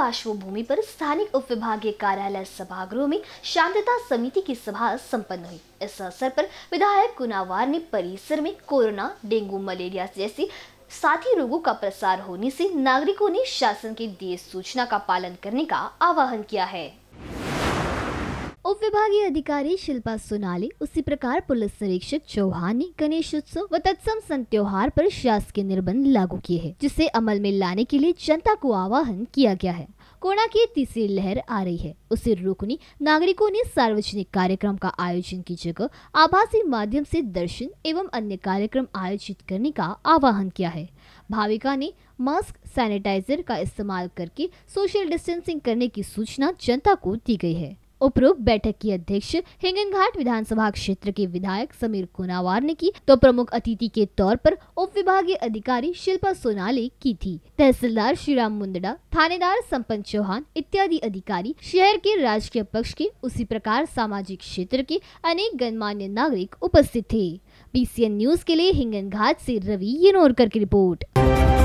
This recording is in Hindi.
पार्श्वभूमि पर स्थानीय उप विभागीय कार्यालय सभागृह में शांतता समिति की सभा संपन्न हुई इस अवसर पर विधायक कुनावार ने परिसर में कोरोना डेंगू मलेरिया जैसी साथी रोगों का प्रसार होने से नागरिकों ने शासन के दिए सूचना का पालन करने का आह्वान किया है उपविभागीय अधिकारी शिल्पा सोनाली उसी प्रकार पुलिस निरीक्षक चौहान ने गणेश उत्सव व तत्सम संत त्योहार पर शासकीय निर्बंध लागू किए हैं जिसे अमल में लाने के लिए जनता को आह्वान किया गया है कोरोना की तीसरी लहर आ रही है उसे रोकने नागरिकों ने सार्वजनिक कार्यक्रम का आयोजन की जगह आभासी माध्यम से दर्शन एवं अन्य कार्यक्रम आयोजित करने का आह्वान किया है भाविका ने मास्क सैनिटाइजर का इस्तेमाल करके सोशल डिस्टेंसिंग करने की सूचना जनता को दी गई है उपरोक्त बैठक की अध्यक्ष हिंगनघाट विधानसभा क्षेत्र के विधायक समीर कुनावार ने की तो प्रमुख अतिथि के तौर पर उप विभागीय अधिकारी शिल्पा सोनाले की थी तहसीलदार श्रीराम मुंदड़ा थानेदार संपन्न चौहान इत्यादि अधिकारी शहर के राजकीय पक्ष के उसी प्रकार सामाजिक क्षेत्र के अनेक गणमान्य नागरिक उपस्थित थे बी न्यूज के लिए घाट से रवि येनोरकर की रिपोर्ट